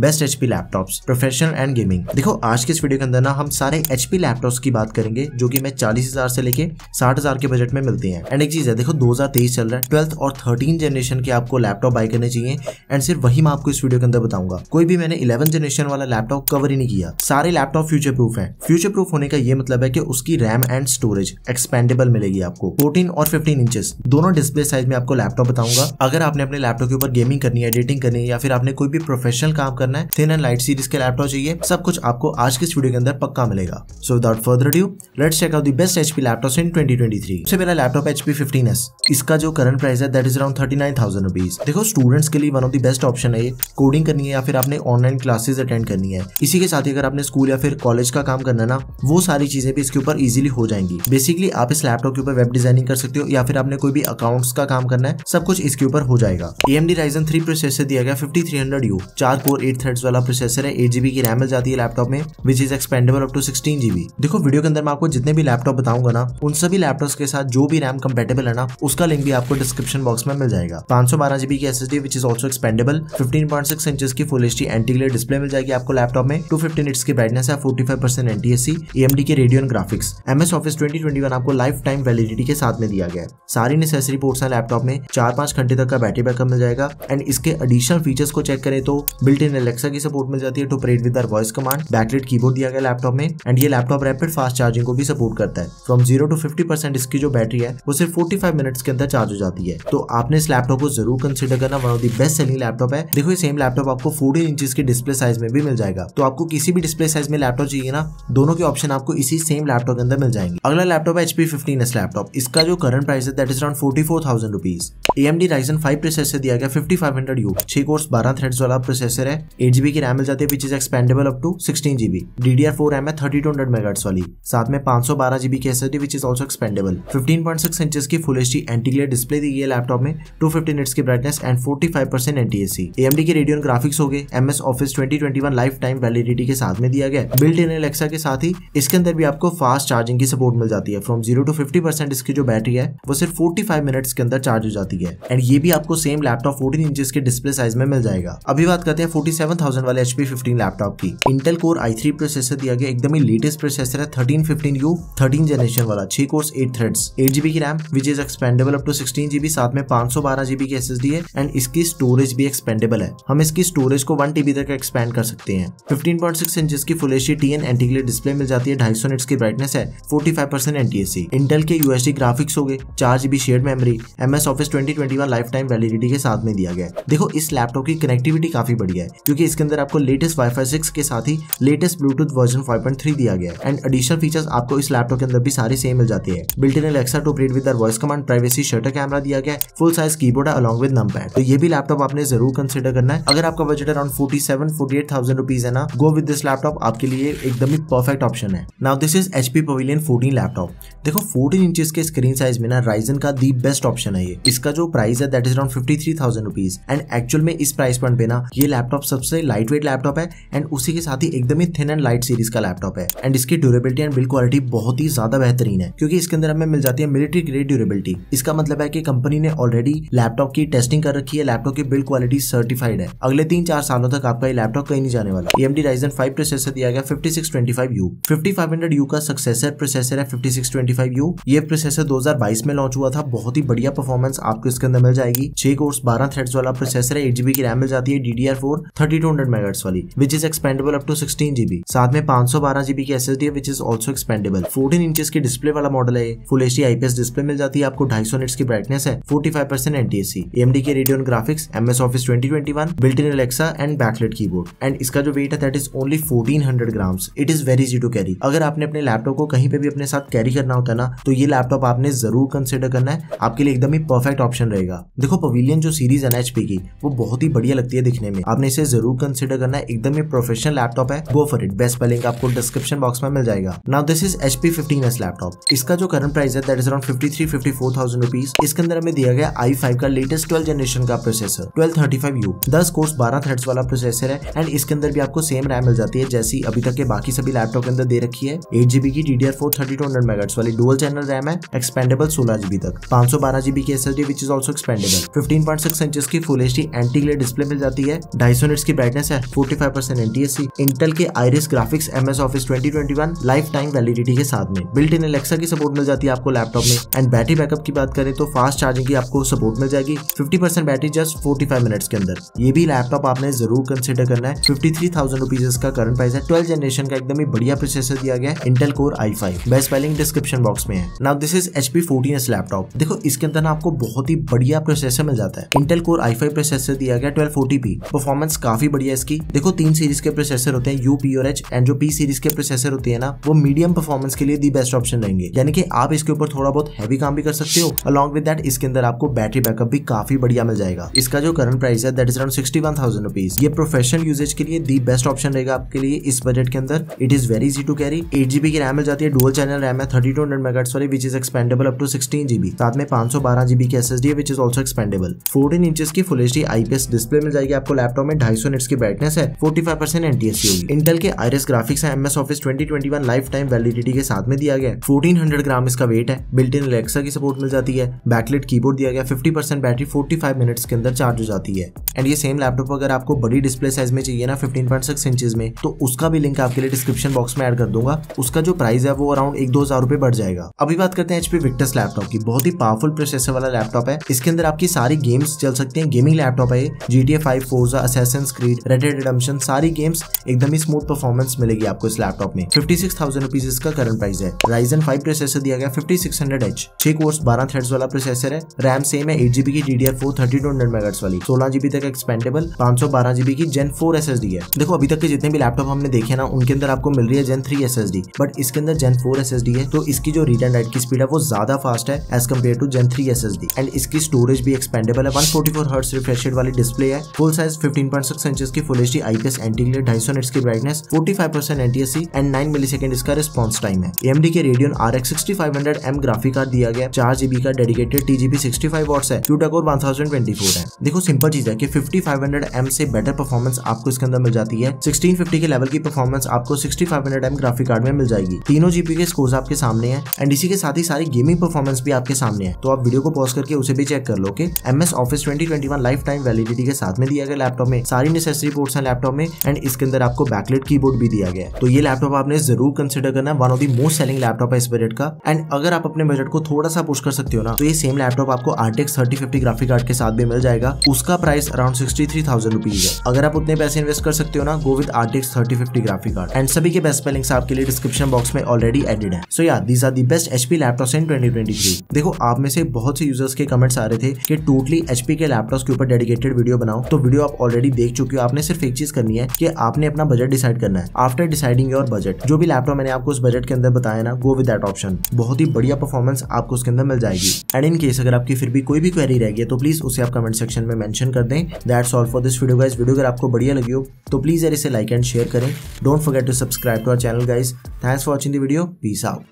best HP laptops professional and gaming देखो आज के इस वीडियो के अंदर ना हम सारे एचपी लैपटॉप्स की बात करेंगे जो कि मैं चालीस हजार से लेके साठ हजार के बजट में मिलते हैं एंड एक चीज है देखो 2023 चल रहा है ट्वेल्थ और थर्टीन जनरेशन के आपको लैपटॉप बाय करने चाहिए एंड सिर्फ वही मैं आपको इस वीडियो के अंदर बताऊंगा कोई भी मैंने इलेवन जनरेशन वाला लैपटॉप कवर ही नहीं किया सारे लैपटॉप फ्यूचर प्रूफ है फ्यूचर प्रूफ होने का ये मतलब है की उसकी रैम एंड स्टोरेज एक्सपेंडेबल मिलेगी आपको फोर्टीन और फिफ्टीन इंचेस दोनों डिस्प्ले साइज में आपको लैपटॉप बताऊंगा अगर आपने अपने लैपटॉप के ऊपर गेमिंग करनी है एडिटिंग करनी है या फिर आपने कोई भी प्रोफेशनल काम करना है थिन एंड लाइट सीरीज के लैपटॉप चाहिए सब कुछ आपको आज के स्टूडियो के अंदर पक्का मिलेगा so without further due let's check out the best HP laptop in 2023 सबसे पहला लैपटॉप एचपी 15s इसका जो करंट प्राइस है that is around thirty nine thousand rupees देखो स्टूडेंट्स के लिए one of the best option है कोडिंग करनी है या फिर आपने ऑनलाइन क्लासेस अटेंड करनी है इसी के साथ ही अगर आपने स्कूल या फिर कॉलेज का काम करना ना वो सारी चीजें भी इसके ऊपर इजिली हो जाएंगी बेसिकली आप इस लैपटॉप के ऊपर वेब डिजाइनिंग कर सकते हो या फिर आपने कोई भी अकाउंट्स का काम करना है सब कुछ इसके ऊपर हो जाएगा M D Ryzen three processor दिया गया फिफ्टी थ्री हंड्रेड यू चार कोर ए एट थर्ड वाला प्रोसेसर है एट जीबी की रैम मिल जाती है लैपटॉप में which is expandable up to sixteen GB देखो वीडियो के अंदर मैं आपको जितने भी लैपटॉप बताऊंगा ना उन सभी लैपटॉप के साथ जो भी रैम कम्पेटेबल है ना उसका लिंक भी आपको डिस्क्रिप्शन बॉक्स में मिल जाएगा पांच सौ बारह जीबी की S S D which is also expandable fifteen point six inch की full H D antiglare display मिल जाएगी आपको लैपटॉप में टू फिफ्टी इट्स की ब्राइटनेस है forty five percent NTSC AMD के Radeon and graphics MS office twenty twenty one आपको life time validity के साथ में दिया गया सारी नेसेसरी पोर्ट्स लैपटॉप में चार पांच घंटे तक का बैटरी बैकअप मिल जाएगा एंड इसके एडिशनल फीचर्स को चेक करें तो बिल्ट इन एलेक्सा की सपोर्ट मिल जाती है to operate with voice command backlit keyboard दिया गया लैपटॉप में एंड ये लैपटॉप रैपिड फास्ट चार्जिंग को भी सपोर्ट करता है from zero to fifty percent इसकी जो बैटरी है वो सिर्फ फोर्टी फाइव मिनट्स के अंदर चार्ज हो जाती है तो आपने इस लैपटॉप को जरूर कंसिडर करना one of the best selling laptop है देखो ये सेम लैपटॉप आपको फोर्टीन इंच के डिस्प्ले साइज में भी मिल जाएगा तो आपको किसी भी डिस्प्ले साइज में लैपटॉप चाहिए ना दोनों के ऑप्शन आपको इसी सेम लैपटॉप के अंदर मिल जाएंगे अगला लैपटॉप है एचपी फिफ्टीन एस लैपटॉप इसका जो करंट प्राइस है that is around forty four thousand rupees M D Ryzen five processor दिया गया फिफ्टी फाइव हंड्रेड यू छह कोर्स बारह थ्रेड्स वाला प्रोसेसर है एट जीबी की रैम मिल जाती है which is expandable up to sixteen GB D D R four M है थर्टी टू हंड्रेड मेगाट्स वाली साथ में पांच सौ बारह जीबी की S D which is also expandable fifteen point six inches की full H D antiglare display दी गई है लैपटॉप में टू फिफ्टी निट्स की brightness and forty five percent M D के रेडियो ग्राफिक्स हो गए M S office twenty twenty one life time validity के साथ में दिया गया बिल्ट इन एलेक्सा के साथ ही इसके अंदर भी आपको फास्ट चार्जिंग की सपोर्ट मिल जाती है from zero to fifty percent इसकी जो बैटरी है वो सिर्फ फोर्टी फाइव मिनट्स के अंदर चार्ज हो जाती है एंड ये भी आपको सेम लैपटॉप फोर्टीन इंचेस के डिस्प्ले साइज में मिल जाएगा अभी बात करते हैं फोर्टी सेवन वाले HP 15 लैपटॉप की इंटेल कोर i3 प्रोसेसर दिया गया एकदम ही लेटेस्ट प्रोसेसर है 1315U 13 जनरेशन वाला छह cores eight threads eight GB की RAM which is expandable up to sixteen GB साथ में पांच सौ बारह जीबी की एस है एंड इसकी स्टोरेज भी एक्सपेंडेबल है हम इसकी स्टोरेज को वन टीबी तक एक्सपेंड कर सकते हैं फिफ्टीन पॉइंट सिक्स इंच की full H T N antiglare display मिल जाती है ढाई सौ निट्स की ब्राइटनेस है forty five percent NTSC Intel के यूएसडी ग्राफिक्स हो गए चार GB share memory M S office twenty twenty one life time validity के साथ में दिया गया देखो इस लैपटॉप की कनेक्टिविटी काफी बढ़िया है क्योंकि इसके अंदर आपको लेटेस्ट वाईफाई सिक्स के साथ ही latest bluetooth version five point three दिया गया है एंड एडिशनल फीचर्स आपको इस लैपटॉप के अंदर भी सारे सेम मिल जाते हैं built in in Alexa to operate with voice command privacy shutter camera दिया गया है फुल साइज कीबोर्ड है अलॉन्ग विद नंबर तो ये भी लैपटॉप आपने जरूर कंसिडर करना है अगर आपका budget around forty seven forty eight thousand rupees है ना गो विद दिस लैपटॉप आपके लिए एकदम ही परफेक्ट ऑप्शन है now this is H P pavilion fourteen laptop देखो फोर्टीन इंचेस के स्क्रीन साइज में ना राइजन का दी बेस्ट ऑप्शन है ये इसका जो प्राइस है that is around fifty three thousand rupees and actual में इस प्राइस पॉइंट पे ना ये लैपटॉप सब सबसे लाइट वेट लैपटॉप है एंड उसी के साथ ही एकदम ही थिन एंड लाइट सीरीज का लैपटॉप है एंड इसकी ड्यूरेबिलिटी एंड बिल्ड क्वालिटी बहुत ही ज्यादा बेहतरीन है क्योंकि इसके अंदर हमें मिल जाती है मिलिट्री ग्रेड ड्यूरेबिलिटी इसका मतलब है कि कंपनी ने ऑलरेडी लैपटॉप की टेस्टिंग कर रखी है लैपटॉप की बिल्ड क्वालिटी सर्टिफाइड है अगले तीन चार सालों तक आपका ये लैपटॉप कहीं नहीं जाने वाला M D Ryzen five processor दिया गया fifty six twenty five U fifty five hundred U का सक्सेसर प्रोसेसर है fifty six twenty five U ये प्रोसेसर दो हजार बाईस में लॉन्च हुआ था बहुत ही बढ़िया परफॉर्मेंस आपको इसके अंदर मिल जाएगी छह कोर्स बारह थ्रेड्स वाला प्रोसेसर है एट जीबी की रैम मिल जाती है D D R four thirty two वाली which is expandable up to sixteen GB साथ में पांच सौ बारह जीबी की एसएसडी है which is also expandable fourteen inches की डिस्प्ले वाला मॉडल है फुल एच आईपीएस डिस्प्ले मिल जाती है आपको ढाई सौ की ब्राइटनेस है forty five percent NTSC MD के Radeon graphics MS office twenty twenty one built in Alexa and backlit keyboard and इसका जो वेट है that is only fourteen hundred grams it is very easy to carry अगर आपने अपने laptop को कहीं पे भी अपने साथ कैरी करना होता है ना तो ये लैपटॉप आपने जरूर कंसिडर करना है आपके लिए एकदम ही परफेक्ट ऑप्शन रहेगा देखो पवेलियन जो सीरीज है एचपी की वो बहुत ही बढ़िया लगती है दिखने में आपने इसे जरूर कंसिडर करना एकदम ही प्रोफेशनल लैपटॉप है गो फॉर इट बेस्ट का आपको डिस्क्रिप्शन बॉक्स में मिल जाएगा now this is H P fifteen S laptop इसका जो करंट प्राइस है that is around fifty three fifty four thousand rupees इसके अंदर हमें दिया गया आई फाइव का लेटेस्ट ट्वेल्व जनरेशन का processor twelve thirty five U दस कोर्स बारह थर्ड वाला प्रोसेसर है एंड इसके अंदर भी आपको सेम रैम मिल जाती है जैसी अभी तक के बाकी सभी लैपटॉप के अंदर दे रखी है एट जीबी की DDR four thirty two hundred megahertz वाली डुअल चैनल रैम है एक्सपेंडेबल सोलह जीबी तक पांच सौ बारह जीबी की S L D which is also expandable fifteen point six inch की full H D anti display मिल जाती है ढाई सौ लैम्प्स की ब्राइटनेस है 45 परसेंट एनटीएससी इंटेल के iris graphics MS office 2021 life time validity के साथ में बिल्ट इन एलेक्सा की सपोर्ट मिल जाती है आपको लैपटॉप में एंड बैटरी बैकअप की बात करें तो फास्ट चार्जिंग की आपको सपोर्ट मिल जाएगी fifty battery just forty minutes के अंदर ये भी लैपटॉप आपने जरूर कंसिडर करना है फिफ्टी थ्री थाउजेंड रुपीज इसका करंट प्राइस है ट्वेल्व जनरेशन का एकदम ही बढ़िया प्रोसेसर दिया गया है Intel core I five best selling description box में है now this is H P fourteen S laptop देखो इसके अंदर ना आपको बहुत ही बढ़िया प्रोसेसर मिल जाता है Intel core I five processor दिया गया ट्वेल्व फोर्टी पी परफॉर्मेंस का काफी बढ़िया इसकी देखो तीन सीरीज के प्रोसेसर होते हैं यू पी और एच एंड जो पी सीरीज के प्रोसेसर होते हैं ना वो मीडियम परफॉर्मेंस के लिए दी बेस्ट ऑप्शन रहेंगे यानी कि आप इसके ऊपर थोड़ा बहुत हैवी काम भी कर सकते हो अलॉन्ग विद दैट इसके अंदर आपको बैटरी बैकअप भी काफी बढ़िया मिल जाएगा इसका जो करंट प्राइस है that is around sixty one thousand rupees ये प्रोफेशनल यूजेज के लिए दी बेस्ट ऑप्शन रहेगा आपके लिए इस बजट के अंदर it is very easy to carry eight GB की रैम मिल जाती है डुअल चैनल रैम है थर्टी टू हंड्रेड मेगा वाली which is expandable up to sixteen GB साथ में पांच सौ बारह जीबी की S S D which is also expandable fourteen inches की full H D IPS display मिल जाएगी आपको लैपटॉप में ढाई सौ निट्स की ब्राइटनेस है फोर्टी फाइव परसेंट एनटीएससी होगी इंटेल के iris graphics M S office twenty twenty one life time validity के साथ में दिया गया फोर्टीन हंड्रेड ग्राम इसका वेट है बिल्ट इन एलेक्सा की सपोर्ट मिल जाती है बैकलेट कीबोर्ड दिया गया fifty percent battery forty five minutes के अंदर चार्ज हो जाती है एंड ये सेम लैपटॉप अगर आपको बड़ी डिस्प्ले साइज में चाहिए ना फिफ्टीन पॉइंट सिक्स इंचज में तो उसका भी लिंक आपके लिए डिस्क्रिप्शन बॉक्स में एड कर दूंगा उसका जो प्राइस है वो अराउंड एक दो हजार रुपए बढ़ जाएगा अभी बात करते हैं एचपी विक्टस लैपटॉप की बहुत ही पावरफुल प्रोसेसर वाला लैपटॉप है इसके अंदर आपकी सारी गेम्स चल सकती है गेमिंग लैपटॉप है G T A five Forza creed creed red redemption सारी गेम्स एकदम ही स्मूथ परफॉर्मेंस मिलेगी आपको इस लैपटॉप में फिफ्टी सिक्स थाउजेंड रुपीज इसका करंट प्राइस है राइजन फाइव प्रोसेसर दिया गया फिफ्टी सिक्स हंड्रेड एच छह कोर्स बारह थ्रेड्स वाला प्रोसेसर है रैम सेम है एट जीबी की D D R four thirty two hundred megahertz वाली सोलह जीबी तक एक्सपेंडेबल पांच सौ बारह जीबी की gen four S S D है देखो अभी तक के जितने भी लैपटॉप हमने देखे ना उनके अंदर आपको मिल रही है gen three S S D but इसके अंदर gen four S S D है तो इसकी जो रीड एंड राइट की स्पीड है वो ज्यादा फास्ट है as compare to gen three S S D and इसकी स्टोरेज भी एक्सपेंडेबल है one forty four hertz refreshed वाली डिस्प्ले है full size fifteen point 6 inches की full H D IPS anti के लिए ढाई सौ की brightness 45 percent NTSC and 9 millisecond इसका रिस्पांस टाइम है एएमडी के Radeon R X sixty five hundred M graphic card दिया गया चार जीबी का dedicated TGP sixty five watts है CUDA core one thousand twenty four है देखो सिंपल चीज है की फिफ्टी फाइव हंड्रेड एम से बेटर परफॉर्मेंस आपको इसके अंदर मिल जाती है सिक्सटीन फिफ्टी के लेवल की परफॉर्मेंस आपको sixty five hundred M graphic card में मिल जाएगी तीनों जीबी के स्कोर्स आपके सामने है एंड इसी के साथ ही सारी गेमिंग परफॉर्मेंस भी आपके सामने है तो आप वीडियो को पॉज करके उसे भी चेक कर लो के M S office twenty twenty one life time validity के साथ में दिया गया लैपटॉप में सारी नेसेसरी पोर्ट्स हैं लैपटॉप में एंड इसके अंदर आपको बैकलेट कीबोर्ड भी दिया गया है तो ये लैपटॉप आपने जरूर कंसिडर करना one of the most selling laptop है इस बजट का एंड अगर आप अपने बजट को थोड़ा सा पुश कर सकते हो ना तो ये सेम लैपटॉप आपको RTX thirty fifty graphic card के साथ भी मिल जाएगा उसका price around sixty three thousand rupees है अगर आप उतने पैसे इन्वेस्ट कर सकते हो ना go with RTX thirty fifty graphic card and सभी के बेस्ट स्पेलिंग्स आपके लिए डिस्क्रिप्शन बॉक्स में ऑलरेडी एडेड है so yeah these are the best HP laptop in twenty twenty three देखो आप में से बहुत से यूजर्स के कमेंट्स आ रहे थे कि टोटली एचपी के लैपटॉप के ऊपर डेडिकेटेड वीडियो बनाओ तो वीडियो आप ऑलरेडी देख चुके चुकी हूँ आपने सिर्फ एक चीज करनी है कि आपने अपना बजट डिसाइड करना है आफ्टर डिसाइडिंग योर बजट जो भी लैपटॉप मैंने आपको उस बजट के अंदर बताया ना गो विद दैट ऑप्शन बहुत ही बढ़िया परफॉर्मेंस आपको उसके अंदर मिल जाएगी एंड इन केस अगर आपकी फिर भी कोई भी क्वेरी रह गई तो प्लीज उसे आप कमेंट सेक्शन में मैंशन कर दें that's all for this video guys video अगर आपको बढ़िया लगी हो तो प्लीज यार इसे लाइक एंड शेयर करें don't forget to subscribe to our channel guys thanks for watching video peace out